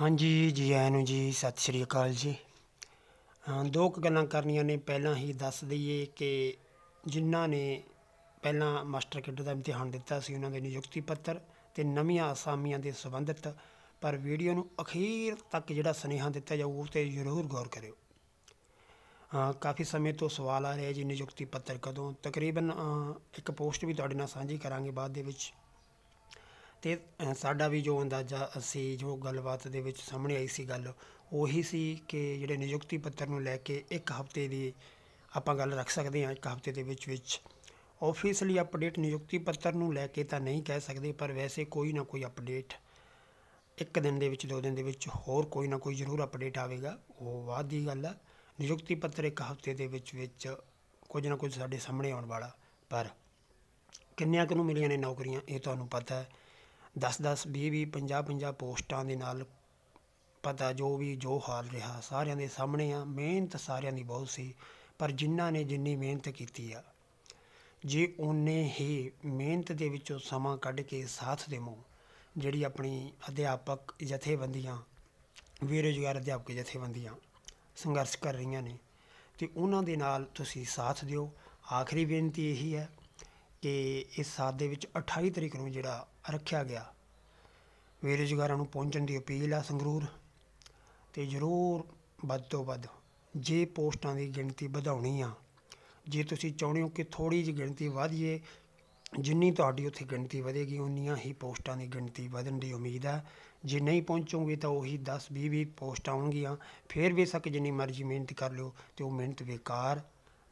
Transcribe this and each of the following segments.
ਹਾਂਜੀ ਜੀ ਆਇਆਂ ਨੂੰ ਜੀ ਸਤਿ ਸ੍ਰੀ ਅਕਾਲ ਜੀ ਦੋ ਕੁ ਗੱਲਾਂ ਕਰਨੀਆਂ ਨੇ ਪਹਿਲਾਂ ਹੀ ਦੱਸ ਦਈਏ ਕਿ ਜਿਨ੍ਹਾਂ ਨੇ ਪਹਿਲਾਂ ਮਾਸਟਰ ਕੇਡਰ ਦਾ ਇਮਤਿਹਾਨ ਦਿੱਤਾ ਸੀ ਉਹਨਾਂ ਦੇ ਨਿਯੁਕਤੀ ਪੱਤਰ ਤੇ ਨਵੀਆਂ ਅਸਾਮੀਆਂ ਦੇ ਸੰਬੰਧਿਤ ਪਰ ਵੀਡੀਓ ਨੂੰ ਅਖੀਰ ਤੱਕ ਜਿਹੜਾ ਸੁਨੇਹਾ ਦਿੱਤਾ ਜਾਊ ਉਹ ਤੇ ਜ਼ਰੂਰ ਗੌਰ ਕਰਿਓ ਕਾਫੀ ਸਮੇਂ ਤੋਂ ਸਵਾਲ ਆ ਰਿਹਾ ਜੀ ਨਿਯੁਕਤੀ ਪੱਤਰ ਕਦੋਂ ਤਕਰੀਬਨ ਇੱਕ ਪੋਸਟ ਵੀ ਤੁਹਾਡੇ ਨਾਲ ਸਾਂਝੀ ਕਰਾਂਗੇ ਬਾਅਦ ਦੇ ਵਿੱਚ ਤੇ ਸਾਡਾ ਵੀ ਜੋ ਅੰਦਾਜ਼ਾ ਅਸੀਂ ਜੋ ਗੱਲਬਾਤ ਦੇ ਵਿੱਚ ਸਾਹਮਣੇ ਆਈ ਸੀ ਗੱਲ ਉਹੀ ਸੀ ਕਿ ਜਿਹੜੇ ਨਿਯੁਕਤੀ ਪੱਤਰ ਨੂੰ ਲੈ ਕੇ ਇੱਕ ਹਫ਼ਤੇ ਦੀ ਆਪਾਂ ਗੱਲ ਰੱਖ ਸਕਦੇ ਹਾਂ ਇੱਕ ਹਫ਼ਤੇ ਦੇ ਵਿੱਚ ਵਿੱਚ ਆਫੀਸ਼ੀਅਲੀ ਅਪਡੇਟ ਨਿਯੁਕਤੀ ਪੱਤਰ ਨੂੰ ਲੈ ਕੇ ਤਾਂ ਨਹੀਂ ਕਹਿ ਸਕਦੇ ਪਰ ਵੈਸੇ ਕੋਈ ਨਾ ਕੋਈ ਅਪਡੇਟ ਇੱਕ ਦਿਨ ਦੇ ਵਿੱਚ ਦੋ ਦਿਨ ਦੇ ਵਿੱਚ ਹੋਰ ਕੋਈ ਨਾ ਕੋਈ ਜ਼ਰੂਰ ਅਪਡੇਟ ਆਵੇਗਾ ਉਹ ਬਾਅਦ ਦੀ ਗੱਲ ਹੈ ਨਿਯੁਕਤੀ ਪੱਤਰ ਇੱਕ ਹਫ਼ਤੇ ਦੇ ਵਿੱਚ ਵਿੱਚ ਕੁਝ ਨਾ ਕੁਝ ਸਾਡੇ ਸਾਹਮਣੇ ਆਉਣ ਵਾਲਾ ਪਰ ਕਿੰਨਿਆਂ ਕਿ ਨੂੰ ਮਿਲੀਆਂ ਨੇ ਨੌਕਰੀਆਂ ਇਹ ਤੁਹਾਨੂੰ ਪਤਾ ਹੈ 10 10 20 20 50 50 ਪੋਸਟਾਂ ਦੇ ਨਾਲ ਪਤਾ ਜੋ ਵੀ ਜੋ ਹਾਲ ਰਿਹਾ ਸਾਰਿਆਂ ਦੇ ਸਾਹਮਣੇ ਆ ਮਿਹਨਤ ਸਾਰਿਆਂ ਦੀ ਬਹੁਤ ਸੀ ਪਰ ਜਿਨ੍ਹਾਂ ਨੇ ਜਿੰਨੀ ਮਿਹਨਤ ਕੀਤੀ ਆ ਜੇ ਉਹਨੇ ਹੀ ਮਿਹਨਤ ਦੇ ਵਿੱਚੋਂ ਸਮਾਂ ਕੱਢ ਕੇ ਸਾਥ ਦੇਵੋ ਜਿਹੜੀ ਆਪਣੀ ਅਧਿਆਪਕ ਜਥੇਬੰਦੀਆਂ ਬੇਰੁਜ਼ਗਾਰ ਅਧਿਆਪਕ ਜਥੇਬੰਦੀਆਂ ਸੰਘਰਸ਼ ਕਰ ਰਹੀਆਂ ਨੇ ਤੇ ਉਹਨਾਂ ਦੇ ਨਾਲ ਤੁਸੀਂ ਸਾਥ ਦਿਓ ਆਖਰੀ ਬੇਨਤੀ ਇਹੀ ਹੈ ਕਿ ਇਸ ਸਾਲ ਦੇ ਵਿੱਚ 28 ਤਰੀਕ ਨੂੰ ਜਿਹੜਾ ਰੱਖਿਆ ਗਿਆ ਬੇਰੋਜ਼ਗਾਰਾਂ ਨੂੰ ਪਹੁੰਚਣ ਦੀ ਅਪੀਲ ਆ ਸੰਗਰੂਰ ਤੇ ਜ਼ਰੂਰ ਵੱਧ ਤੋਂ ਵੱਧ ਜੇ ਪੋਸਟਾਂ ਦੀ ਗਿਣਤੀ ਵਧਾਉਣੀ ਆ ਜੇ ਤੁਸੀਂ ਚਾਹੁੰਦੇ ਹੋ ਕਿ ਥੋੜੀ ਜਿਹੀ ਗਿਣਤੀ ਵਧੀਏ ਜਿੰਨੀ ਤੁਹਾਡੀ ਉੱਥੇ ਗਿਣਤੀ ਵਧੇਗੀ ਉਨੀਆਂ ਹੀ ਪੋਸਟਾਂ ਦੀ ਗਿਣਤੀ ਵਧਣ ਦੀ ਉਮੀਦ ਹੈ ਜੇ ਨਹੀਂ ਪਹੁੰਚੋਗੇ ਤਾਂ ਉਹੀ 10 20 ਵੀ ਪੋਸਟ ਆਉਣਗੀਆਂ ਫਿਰ ਵੀ ਸਕ ਜਿੰਨੀ ਮਰਜ਼ੀ ਮਿਹਨਤ ਕਰ ਲਿਓ ਤੇ ਉਹ ਮਿਹਨਤ ਬੇਕਾਰ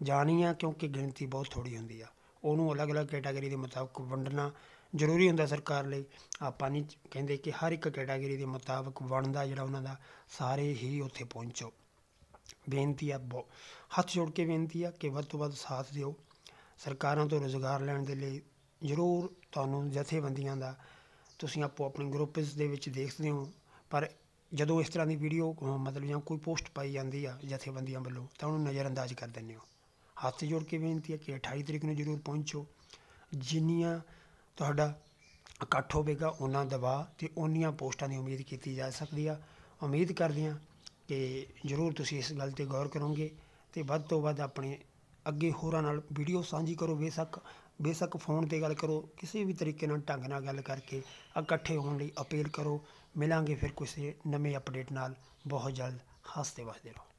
ਜਾਣੀ ਆ ਕਿਉਂਕਿ ਗਿਣਤੀ ਬਹੁਤ ਥੋੜੀ ਹੁੰਦੀ ਆ ਉਹਨੂੰ ਅਲੱਗ-ਅਲੱਗ ਕੈਟਾਗਰੀ ਦੇ ਮੁਤਾਬਕ ਵੰਡਣਾ ਜ਼ਰੂਰੀ ਹੁੰਦਾ ਸਰਕਾਰ ਲਈ ਆਪਾਂ ਨਹੀਂ ਕਹਿੰਦੇ ਕਿ ਹਰ ਇੱਕ ਕੈਟਾਗਰੀ ਦੇ ਮੁਤਾਬਕ ਵੰਡਦਾ ਜਿਹੜਾ ਉਹਨਾਂ ਦਾ ਸਾਰੇ ਹੀ ਉੱਥੇ ਪਹੁੰਚੋ ਬੇਨਤੀ ਆ ਬੋ ਹੱਥ ਜੋੜ ਕੇ ਬੇਨਤੀ ਆ ਕਿ ਵੱਧ ਤੋਂ ਵੱਧ ਸਾਥ ਦਿਓ ਸਰਕਾਰਾਂ ਤੋਂ ਰੋਜ਼ਗਾਰ ਲੈਣ ਦੇ ਲਈ ਜ਼ਰੂਰ ਤੁਹਾਨੂੰ ਜਥੇਬੰਦੀਆਂ ਦਾ ਤੁਸੀਂ ਆਪੋ ਆਪਣੇ ਗਰੁੱਪਸ ਦੇ ਵਿੱਚ ਦੇਖਦੇ ਹੋ ਪਰ ਜਦੋਂ ਇਸ ਤਰ੍ਹਾਂ ਦੀ ਵੀਡੀਓ ਮਤਲਬ ਜਾਂ ਕੋਈ ਪੋਸਟ ਪਾਈ ਜਾਂਦੀ ਆ ਜਥੇਬੰਦੀਆਂ ਵੱਲੋਂ ਤਾਂ ਉਹਨੂੰ ਨਜ਼ਰਅੰਦਾਜ਼ ਕਰ ਦਿੰਦੇ ਹੋ ਹੱਥ ਜੋੜ ਕੇ ਬੇਨਤੀ ਹੈ ਕਿ 28 ਤਰੀਕ ਨੂੰ ਜ਼ਰੂਰ ਪਹੁੰਚੋ ਜਿੰਨੀਆਂ ਤੁਹਾਡਾ ਇਕੱਠ ਹੋਵੇਗਾ ਉਹਨਾਂ ਦਵਾ ਤੇ ਉਹਨੀਆਂ ਪੋਸਟਾਂ ਦੀ ਉਮੀਦ ਕੀਤੀ ਜਾ ਸਕਦੀ ਆ ਉਮੀਦ ਕਰਦੇ ਆ ਕਿ ਜ਼ਰੂਰ ਤੁਸੀਂ ਇਸ ਗੱਲ ਤੇ ਗੌਰ ਕਰੋਗੇ ਤੇ ਵੱਧ ਤੋਂ ਵੱਧ ਆਪਣੇ ਅੱਗੇ ਹੋਰਾਂ ਨਾਲ ਵੀਡੀਓ ਸਾਂਝੀ ਕਰੋ ਬੇਸ਼ੱਕ ਬੇਸ਼ੱਕ ਫੋਨ ਤੇ ਗੱਲ ਕਰੋ ਕਿਸੇ ਵੀ ਤਰੀਕੇ ਨਾਲ ਢੰਗ ਨਾਲ ਗੱਲ ਕਰਕੇ ਇਕੱਠੇ ਹੋਣ ਲਈ ਅਪੀਲ ਕਰੋ ਮਿਲਾਂਗੇ ਫਿਰ ਕਿਸੇ ਨਵੇਂ ਅਪਡੇਟ ਨਾਲ ਬਹੁਤ ਜਲਦ ਹਾਸਤੇ ਵਾਸਤੇ ਰਹੋ